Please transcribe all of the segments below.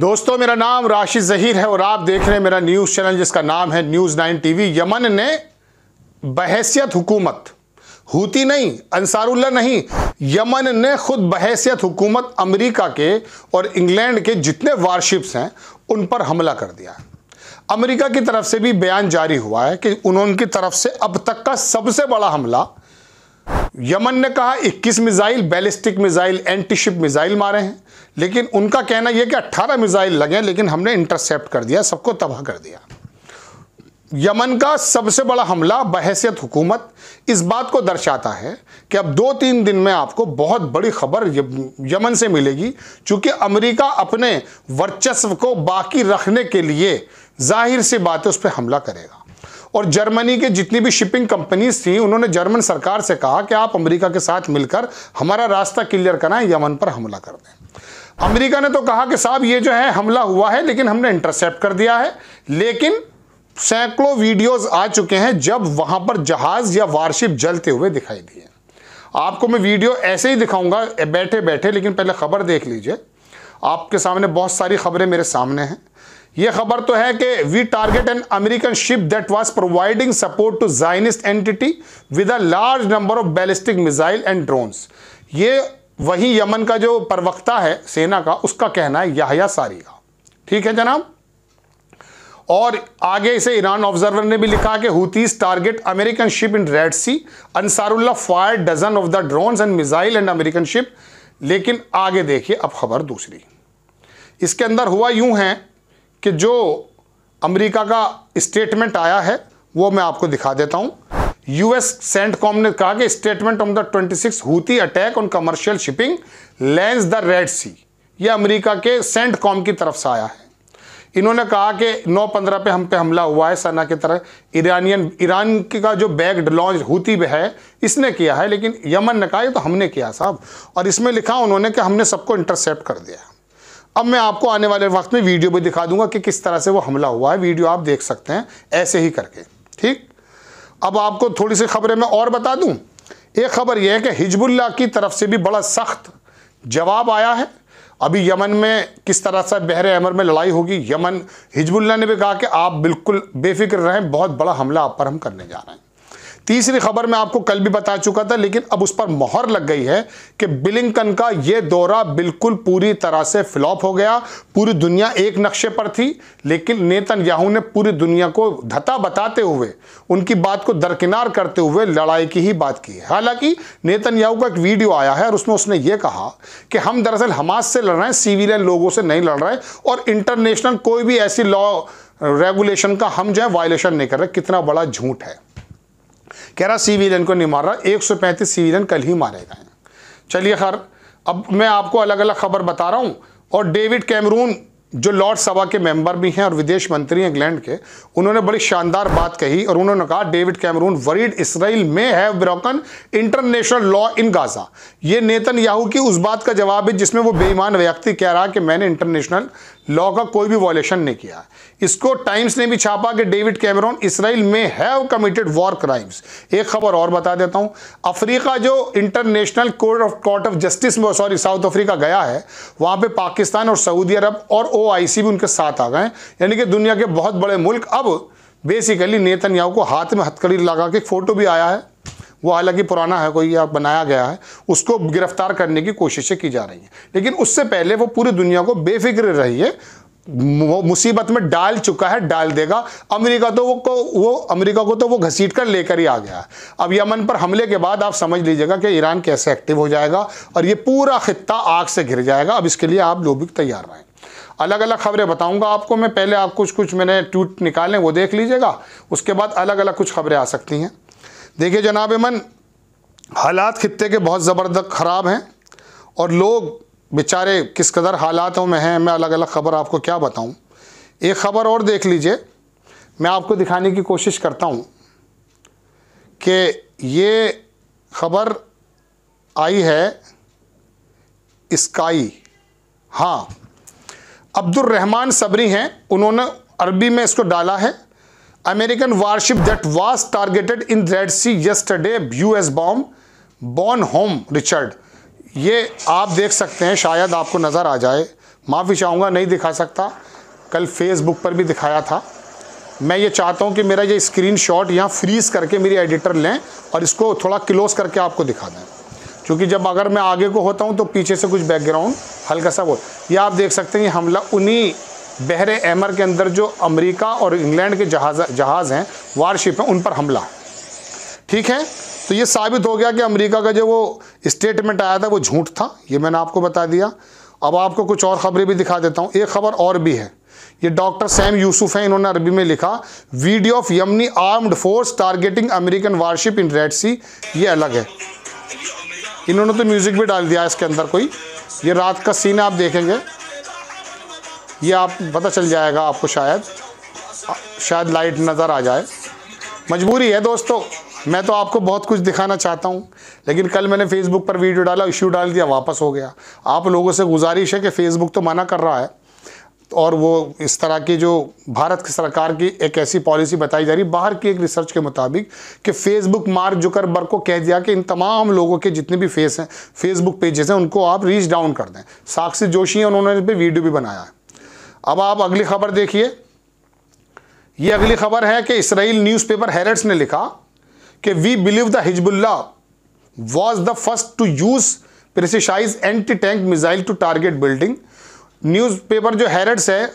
दोस्तों मेरा नाम राशिद जहीर है और आप देख रहे हैं मेरा न्यूज़ चैनल जिसका नाम है न्यूज़ नाइन टीवी यमन ने बहसियत हुकूमत होती नहीं अंसारुल्ला नहीं यमन ने खुद बहसियत हुकूमत अमेरिका के और इंग्लैंड के जितने वारशिप्स हैं उन पर हमला कर दिया अमेरिका की तरफ से भी बयान जारी हुआ है कि उन्होंने की तरफ से अब तक का सबसे बड़ा हमला यमन ने कहा 21 missile ballistic missile antiship missile मारे हैं लेकिन उनका कहना यह कि 18 मिसाइल लगे लेकिन हमने इंटरसेप्ट कर दिया सबको तबाह कर दिया यमन का सबसे बड़ा हमला बहसियत हुकूमत इस बात को दर्शाता है कि अब दो तीन दिन में आपको बहुत बड़ी खबर यमन से मिलेगी चूंकि अमेरिका अपने वर्चस्व को बाकी रखने के लिए जाहिर सी बात है उस पर हमला करेगा और जर्मनी के जितनी भी शिपिंग कंपनीज थी उन्होंने जर्मन सरकार से कहा कि आप अमेरिका के साथ मिलकर हमारा रास्ता क्लियर कराएं यमन पर हमला कर दें अमेरिका ने तो कहा कि साहब ये जो है हमला हुआ है लेकिन हमने इंटरसेप्ट कर दिया है लेकिन सैकड़ों वीडियोज आ चुके हैं जब वहां पर जहाज या वारशिप जलते हुए दिखाई दिए आपको मैं वीडियो ऐसे ही दिखाऊंगा बैठे बैठे लेकिन पहले खबर देख लीजिए आपके सामने बहुत सारी खबरें मेरे सामने हैं यह खबर तो है कि we target an American ship that was providing support to Zionist entity with a large number of ballistic missile and drones ये वही यमन का जो प्रवक्ता है सेना का उसका कहना है याहया सारी का ठीक है जनाब और आगे इसे ईरान ऑब्जर्वर ने भी लिखा कि Houthis target American ship in Red Sea Ansarullah fire dozen of the drones and missile and American ship लेकिन आगे देखिए अब खबर दूसरी इसके अंदर हुआ यूं है कि जो अमेरिका का स्टेटमेंट आया है वो मैं आपको दिखा देता हूँ यूएस कॉम ने कहा कि statement on the 26 Houthi attack on commercial shipping lanes the Red Sea ये अमेरिका के सेंट कॉम की तरफ से आया है इन्होंने कहा कि नौ पंद्रह पे हम पे हमला हुआ है सना की तरह ईरानियन ईरान का जो बैग लॉन्च हूती है इसने किया है लेकिन यमन ने कहा ये तो हमने किया साहब और इसमें लिखा उन्होंने कि हमने सबको इंटरसेप्ट कर दिया अब मैं आपको आने वाले वक्त में वीडियो भी दिखा दूंगा कि किस तरह से वो हमला हुआ है वीडियो आप देख सकते हैं ऐसे ही करके ठीक अब आपको थोड़ी सी खबरें मैं और बता दूं एक खबर यह है कि हिजबुल्ला की तरफ से भी बड़ा सख्त जवाब आया है अभी यमन में किस तरह से बहर अमर में लड़ाई होगी यमन हिजबुल्ला ने भी कहा कि आप बिल्कुल बेफिक्र रहें बहुत बड़ा हमला आप पर हम करने जा रहे हैं तीसरी खबर मैं आपको कल भी बता चुका था लेकिन अब उस पर मोहर लग गई है कि बिलिंकन का यह दौरा बिल्कुल पूरी तरह से फ्लॉप हो गया पूरी दुनिया एक नक्शे पर थी लेकिन नेतन याहू ने पूरी दुनिया को धता बताते हुए उनकी बात को दरकिनार करते हुए लड़ाई की ही बात की है हालांकि नेतन याहू का एक वीडियो आया है और उसमें उसने यह कहा कि हम दरअसल हमास से लड़ रहे हैं सिविलियन लोगों से नहीं लड़ रहे और इंटरनेशनल कोई भी ऐसी लॉ रेगुलेशन का हम जो है वायलेशन नहीं कर रहे कितना बड़ा झूठ है कह रहा सिविलियन को नहीं मार रहा एक सौ पैंतीस सिविलियन कल ही मारे गए चलिए खैर अब मैं आपको अलग अलग खबर बता रहा हूँ और डेविड कैमरून जो लॉर्ड सभा के मेंबर भी हैं और विदेश मंत्री हैं इंग्लैंड के उन्होंने बड़ी शानदार बात कही और उन्होंने कहा डेविड कैमरून वरीड इसराइल में है broken international law in Gaza ये नेतन याहू की उस बात का जवाब है जिसमें वो बेईमान व्यक्ति कह रहा कि मैंने इंटरनेशनल लॉ का कोई भी वॉयलेशन नहीं किया इसको टाइम्स ने भी छापा कि डेविड कैमरॉन इसराइल में हैव कमिटेड वॉर क्राइम्स एक खबर और बता देता हूं अफ्रीका जो International Court of Court of Justice में सॉरी साउथ अफ्रीका गया है वहां पे पाकिस्तान और सऊदी अरब और ओ भी उनके साथ आ गए यानी कि दुनिया के बहुत बड़े मुल्क अब बेसिकली नेतन्याहू को हाथ में हथकड़ी लगा के फोटो भी आया है वो हालांकि पुराना है कोई या बनाया गया है उसको गिरफ्तार करने की कोशिशें की जा रही हैं लेकिन उससे पहले वो पूरी दुनिया को बेफिक्र रही है वो मुसीबत में डाल चुका है डाल देगा अमेरिका तो वो को वो अमेरिका को तो वो घसीट कर लेकर ही आ गया है अब यमन पर हमले के बाद आप समझ लीजिएगा कि ईरान कैसे एक्टिव हो जाएगा और ये पूरा खत्ता आग से घिर जाएगा अब इसके लिए आप लोग तैयार रहें अलग अलग खबरें बताऊंगा आपको मैं पहले आप कुछ कुछ मैंने ट्वीट निकालें वो देख लीजिएगा उसके बाद अलग अलग कुछ खबरें आ सकती हैं देखिए जनाब मन हालात खत्े के बहुत ज़बरदस्त ख़राब हैं और लोग बेचारे किस कदर हालातों में हैं मैं अलग अलग ख़बर आपको क्या बताऊं एक ख़बर और देख लीजिए मैं आपको दिखाने की कोशिश करता हूं कि ये ख़बर आई है इस्काई हाँ अब्दुलरहमान सबरी हैं उन्होंने अरबी में इसको डाला है warship that was targeted in in sea Sea U S बॉम बॉर्न होम रिचर्ड ये आप देख सकते हैं शायद आपको नज़र आ जाए माफ़ी चाहूँगा नहीं दिखा सकता कल फेसबुक पर भी दिखाया था मैं ये चाहता हूँ कि मेरा ये स्क्रीन शॉट यहाँ फ्रीज़ करके मेरी एडिटर लें और इसको थोड़ा क्लोज करके आपको दिखा दें क्योंकि जब अगर मैं आगे को होता हूँ तो पीछे से कुछ बैकग्राउंड हल्का सा वो ये आप देख सकते हैं ये हमला उन्हीं बहर एमर के अंदर जो अमेरिका और इंग्लैंड के जहाज जहाज़ हैं वारशिप हैं उन पर हमला ठीक है तो ये साबित हो गया कि अमेरिका का जो वो स्टेटमेंट आया था वो झूठ था ये मैंने आपको बता दिया अब आपको कुछ और ख़बरें भी दिखा देता हूँ एक खबर और भी है ये डॉक्टर सैम यूसुफ हैं इन्होंने अरबी में लिखा video of Yemeni armed force targeting American warship in Red Sea ये अलग है इन्होंने तो म्यूज़िक भी डाल दिया इसके अंदर कोई ये रात का सीन आप देखेंगे ये आप पता चल जाएगा आपको शायद शायद लाइट नज़र आ जाए मजबूरी है दोस्तों मैं तो आपको बहुत कुछ दिखाना चाहता हूँ लेकिन कल मैंने फेसबुक पर वीडियो डाला इश्यू डाल दिया वापस हो गया आप लोगों से गुजारिश है कि फेसबुक तो मना कर रहा है और वो इस तरह की जो भारत की सरकार की एक ऐसी पॉलिसी बताई जा रही बाहर की एक रिसर्च के मुताबिक कि फेसबुक मार्क जुकरबर्ग को कह दिया कि इन तमाम लोगों के जितने भी फेस हैं फेसबुक पेजेस हैं उनको आप रीच डाउन कर दें साक्षी जोशी हैं उन्होंने इस पर वीडियो भी बनाया है अब आप अगली खबर देखिए यह अगली खबर है कि इसराइल न्यूज़पेपर हेरट्स ने लिखा कि we believe the Hezbollah was the first to use precision anti tank missile to target building newspaper जो हेरट्स है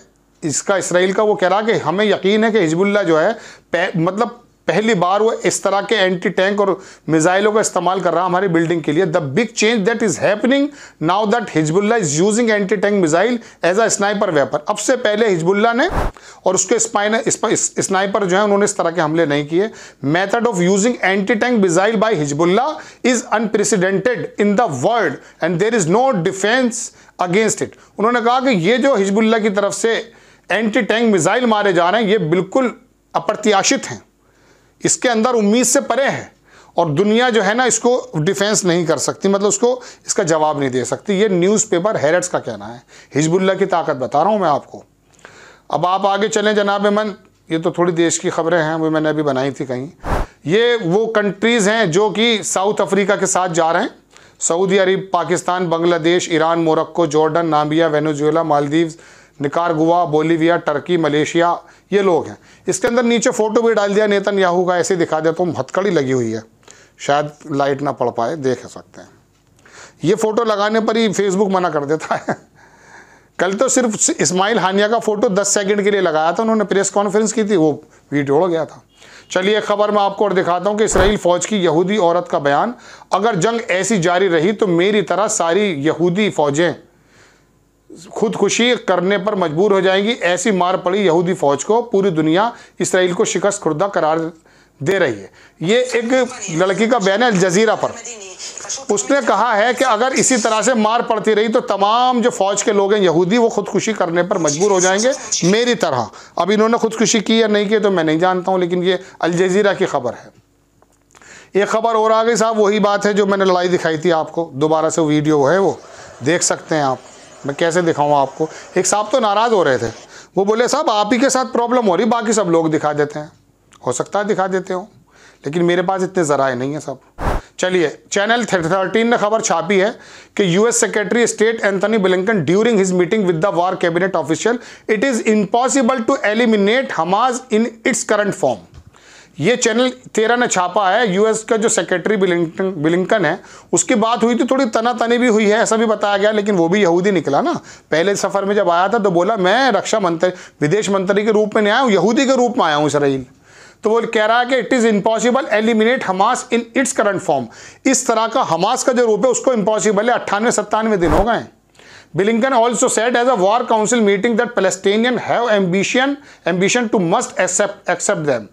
इसका इसराइल का वो कह रहा कि हमें यकीन है कि हिजबुल्ला जो है मतलब पहली बार वो इस तरह के एंटी टैंक और मिसाइलों का इस्तेमाल कर रहा हमारी बिल्डिंग के लिए the big change that is happening now that Hezbollah is using anti tank missile as a sniper weapon अब से पहले हिजबुल्ला ने और उसके स्नाइपर जो है उन्होंने इस तरह के हमले नहीं किए method of using anti tank missile by Hezbollah is unprecedented in the world and there is no defence against it उन्होंने कहा कि ये जो हिजबुल्ला की तरफ से एंटी टैंक मिसाइल मारे जा रहे हैं ये बिल्कुल अप्रत्याशित हैं इसके अंदर उम्मीद से परे हैं और दुनिया जो है ना इसको डिफेंस नहीं कर सकती मतलब उसको इसका जवाब नहीं दे सकती ये न्यूज़पेपर हेरट्स का कहना है हिजबुल्ला की ताकत बता रहा हूँ मैं आपको अब आप आगे चलें जनाब मन ये तो थोड़ी देश की खबरें हैं वो मैंने अभी बनाई थी कहीं ये वो कंट्रीज़ हैं जो कि साउथ अफ्रीका के साथ जा रहे हैं Saudi Arab Pakistan Bangladesh Iran Morocco Jordan Namibia Venezuela Maldives Nicaragua Bolivia Turkey Malaysia ये लोग हैं इसके अंदर नीचे फ़ोटो भी डाल दिया नेतन याहू का ऐसे दिखा दिया तो हथकड़ी लगी हुई है शायद लाइट ना पड़ पाए देख सकते हैं ये फ़ोटो लगाने पर ही फेसबुक मना कर देता है कल तो सिर्फ इस्माइल हानिया का फ़ोटो 10 सेकंड के लिए लगाया था उन्होंने प्रेस कॉन्फ्रेंस की थी वो वीडियो उड़ गया था चलिए खबर मैं आपको और दिखाता हूँ कि इसराइल फ़ौज की यहूदी औरत का बयान अगर जंग ऐसी जारी रही तो मेरी तरह सारी यहूदी फ़ौजें खुदकुशी करने पर मजबूर हो जाएंगी ऐसी मार पड़ी यहूदी फौज को पूरी दुनिया इसराइल को शिकस्त खुर्दा करार दे रही है ये एक लड़की का बयान है जजीरा पर उसने कहा है कि अगर इसी तरह से मार पड़ती रही तो तमाम जो फौज के लोग हैं यहूदी वो खुदकुशी करने पर मजबूर हो जाएंगे मेरी तरह अब इन्होंने खुदकुशी की या नहीं की तो मैं नहीं जानता हूँ लेकिन ये अल जजीरा की खबर है ये खबर और आ गई साहब वही बात है जो मैंने लड़ाई दिखाई थी आपको दोबारा से वीडियो है वो देख सकते हैं आप मैं कैसे दिखाऊँ आपको एक साहब तो नाराज़ हो रहे थे वो बोले साहब आप ही के साथ प्रॉब्लम हो रही बाकी सब लोग दिखा देते हैं हो सकता है दिखा देते हो लेकिन मेरे पास इतने ज़राए नहीं हैं सब चलिए चैनल थर्टीन ने खबर छापी है कि US secretary state Anthony Blinken during his meeting with the war cabinet official it is impossible to eliminate Hamas in its current form ये चैनल तेरह ने छापा है यूएस का जो सेक्रेटरी बिलिंगटन बिलिंगटन है उसकी बात हुई थी तो थोड़ी तना तनी भी हुई है ऐसा भी बताया गया लेकिन वो भी यहूदी निकला ना पहले सफ़र में जब आया था तो बोला मैं रक्षा मंत्री विदेश मंत्री के रूप में नहीं आया हूँ यहूदी के रूप में आया हूँ इसराइल तो वो कह रहा है कि it is impossible eliminate Hamas in its current form इस तरह का हमास का जो रूप है उसको इम्पॉसिबल है अट्ठानवे सत्तानवे दिन हो गए Blinken also set as a war council meeting that Palestinians have ambition ambition to must accept accept them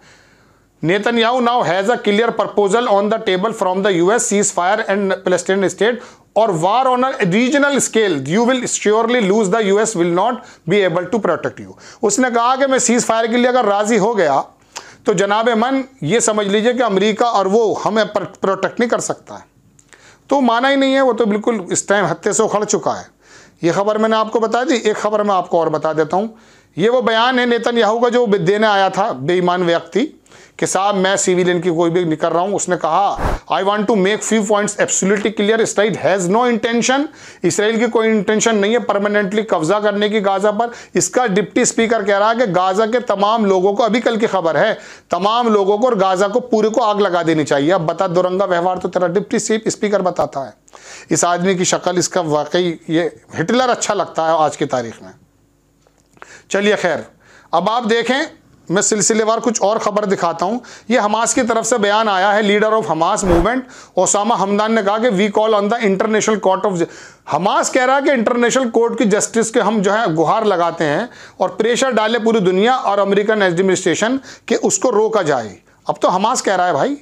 Netanyahu now has a clear proposal on the table from the US ceasefire and Palestine state और war on regional scale you will surely lose the US will not be able to protect you उसने कहा कि मैं cease fire के लिए अगर राजी हो गया तो जनाब मन ये समझ लीजिए कि अमरीका और वो हमें प्रोटेक्ट नहीं कर सकता है तो माना ही नहीं है वो तो बिल्कुल इस टाइम हत्ते से उखड़ चुका है ये खबर मैंने आपको बता दी एक खबर मैं आपको और बता देता हूँ ये वो बयान है नेतन्याहू का जो देने आया था बेईमान व्यक्ति कि साहब मैं सिविल इनकी कोई भी निकल रहा हूं उसने कहा I want to make few point absolutely clear Israel has no intention Israel की कोई इंटेंशन नहीं है परमानेंटली कब्जा करने की गाजा पर इसका डिप्टी स्पीकर कह रहा है कि गाजा के तमाम लोगों को अभी कल की खबर है तमाम लोगों को और गाजा को पूरे को आग लगा देनी चाहिए अब बता दुरंगा व्यवहार तो तेरा डिप्टी स्पीकर बताता है इस आदमी की शक्ल इसका वाकई ये हिटलर अच्छा लगता है आज की तारीख में चलिए खैर अब आप देखें मैं सिलसिलेवार कुछ और ख़बर दिखाता हूं ये हमास की तरफ से बयान आया है leader of Hamas movement Osama Hamdan ने कहा कि we call on the International Court of Hamas कह रहा है कि इंटरनेशनल कोर्ट की जस्टिस के हम जो है गुहार लगाते हैं और प्रेशर डाले पूरी दुनिया और अमेरिकन एडमिनिस्ट्रेशन कि उसको रोका जाए अब तो हमास कह रहा है भाई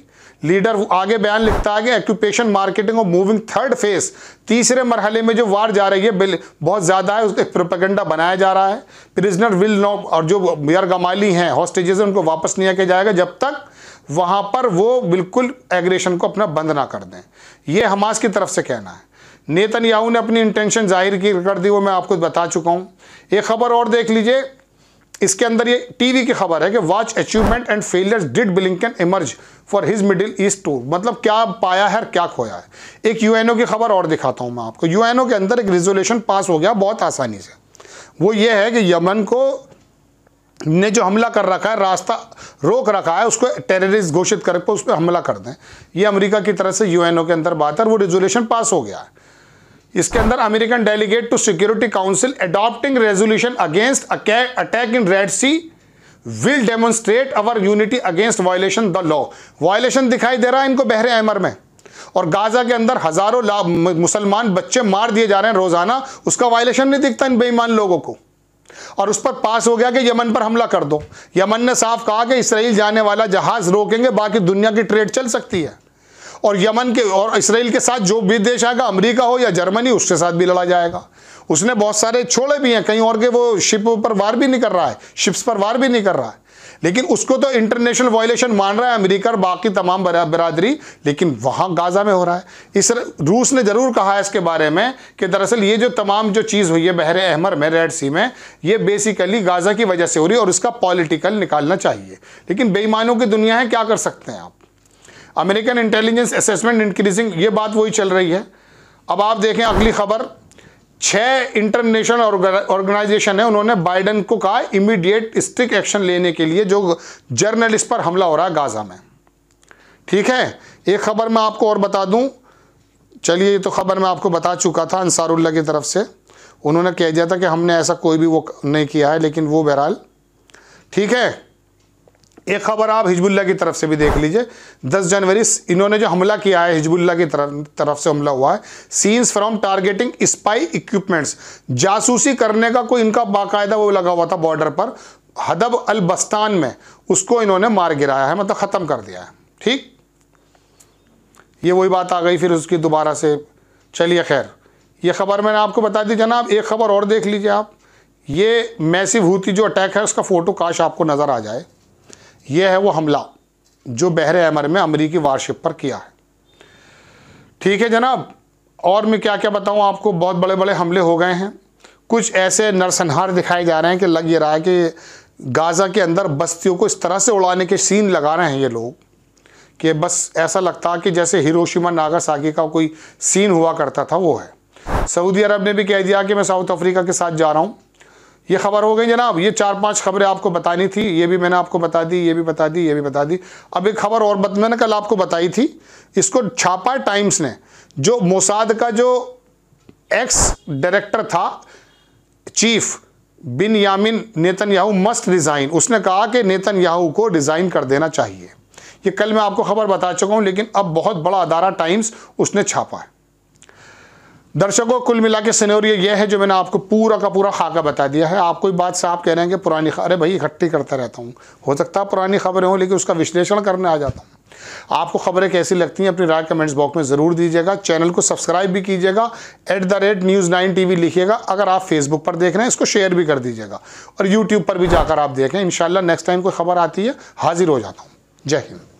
लीडर आगे बयान लिखता है कि एक्यूपेशन मार्केटिंग और मूविंग थर्ड फेज तीसरे मरहले में जो वार जा रही है बिल बहुत ज़्यादा है उसका प्रोपेगेंडा बनाया जा रहा है प्रिजनर विल नो और जो यार गमाली हैं हॉस्टेजेस उनको वापस नहीं किया जाएगा जब तक वहाँ पर वो बिल्कुल एग्रेशन को अपना बंद ना कर दें ये हमास की तरफ से कहना है नेतन याहू ने अपनी इंटेंशन जाहिर की कर दी वो मैं आपको बता चुका हूँ एक खबर और देख लीजिए इसके अंदर ये टीवी की खबर है कि watch achievement and failure did Blinken emerge for his Middle East tour मतलब क्या पाया है और क्या खोया है एक यूएनओ की खबर और दिखाता हूँ मैं आपको यूएनओ के अंदर एक रेजोल्यूशन पास हो गया बहुत आसानी से वो ये है कि यमन को ने जो हमला कर रखा है रास्ता रोक रखा है उसको टेररिस्ट घोषित करके उस पर हमला कर दें ये अमेरिका की तरफ से यूएनओ के अंदर बात है वो रेजोल्यूशन पास हो गया है इसके अंदर American delegate to Security Council adopting resolution against attack in Red Sea will demonstrate our unity against violation the law violation दिखाई दे रहा है इनको बहरे अहमर में और गाजा के अंदर हजारों मुसलमान बच्चे मार दिए जा रहे हैं रोजाना उसका वायलेशन नहीं दिखता इन बेईमान लोगों को और उस पर पास हो गया कि यमन पर हमला कर दो यमन ने साफ कहा कि इसराइल जाने वाला जहाज रोकेंगे बाकी दुनिया की ट्रेड चल सकती है और यमन के और इसराइल के साथ जो भी देश आएगा अमरीका हो या जर्मनी उसके साथ भी लड़ा जाएगा उसने बहुत सारे छोड़े भी हैं कहीं और के वो शिप पर वार भी नहीं कर रहा है शिप्स पर वार भी नहीं कर रहा है लेकिन उसको तो इंटरनेशनल वायलेशन मान रहा है अमेरिका और बाकी तमाम बरादरी लेकिन वहाँ गाज़ा में हो रहा है इस रूस ने ज़रूर कहा है इसके बारे में कि दरअसल ये जो तमाम जो चीज़ हुई है बहर अहमर में रेड सी में ये बेसिकली गाज़ा की वजह से हो रही है और इसका पॉलिटिकल निकालना चाहिए लेकिन बेईमानों की दुनिया है क्या कर सकते हैं आप अमेरिकन इंटेलिजेंस असेसमेंट इंक्रीजिंग ये बात वही चल रही है अब आप देखें अगली खबर छः इंटरनेशनल ऑर्गेनाइजेशन है उन्होंने बाइडन को कहा इमीडिएट स्ट्रिक एक्शन लेने के लिए जो जर्नलिस्ट पर हमला हो रहा है गाज़ा में ठीक है एक खबर मैं आपको और बता दूं चलिए ये तो खबर मैं आपको बता चुका था अंसारुल्ला की तरफ से उन्होंने कह दिया था कि हमने ऐसा कोई भी वो नहीं किया है लेकिन वो बहरहाल ठीक है एक खबर आप हिजबुल्ला की तरफ से भी देख लीजिए 10 जनवरी इन्होंने जो हमला किया है हिजबुल्ला की तरफ तरफ से हमला हुआ है scenes from targeting spy equipments जासूसी करने का कोई इनका बाकायदा वो लगा हुआ था बॉर्डर पर हदब अल बस्तान में उसको इन्होंने मार गिराया है मतलब ख़त्म कर दिया है ठीक ये वही बात आ गई फिर उसकी दोबारा से चलिए खैर ये खबर मैंने आपको बता दी जनाब एक खबर और देख लीजिए आप ये मैसिव हूती जो अटैक है उसका फ़ोटो काश आपको नज़र आ जाए यह है वो हमला जो बहरे अमर में अमरीकी वारशिप पर किया है ठीक है जनाब और मैं क्या क्या बताऊँ आपको बहुत बड़े बड़े हमले हो गए हैं कुछ ऐसे नरसंहार दिखाए जा रहे हैं कि लग ये रहा है कि गाज़ा के अंदर बस्तियों को इस तरह से उड़ाने के सीन लगा रहे हैं ये लोग कि बस ऐसा लगता कि जैसे हिरोशिमा नागासाकी का कोई सीन हुआ करता था वो है सऊदी अरब ने भी कह दिया कि मैं साउथ अफ्रीका के साथ जा रहा हूँ ये खबर हो गई जनाब ये चार पांच खबरें आपको बतानी थी ये भी मैंने आपको बता दी ये भी बता दी ये भी बता दी अब एक खबर और बत, मैंने कल आपको बताई थी इसको छापा टाइम्स ने जो मोसाद का जो एक्स डायरेक्टर था chief Benjamin Netanyahu must resign उसने कहा कि नेतन याहू को रिज़ाइन कर देना चाहिए ये कल मैं आपको खबर बता चुका हूँ लेकिन अब बहुत बड़ा अदारा टाइम्स उसने छापा है दर्शकों कुल मिला के सिनोरियो ये है जो मैंने आपको पूरा का पूरा खाका बता दिया है आप कोई बात साफ कह रहे हैं कि पुरानी अरे भाई इकट्ठी करता रहता हूँ हो सकता है पुरानी खबरें हों लेकिन उसका विश्लेषण करने आ जाता हूँ आपको खबरें कैसी लगती हैं अपनी राय कमेंट्स बॉक्स में ज़रूर दीजिएगा चैनल को सब्सक्राइब भी कीजिएगा at the rate news nine T लिखिएगा अगर आप फेसबुक पर देख रहे हैं इसको शेयर भी कर दीजिएगा और यूट्यूब पर भी जाकर आप देखें इन नेक्स्ट टाइम कोई खबर आती है हाजिर हो जाता हूँ जय हिंद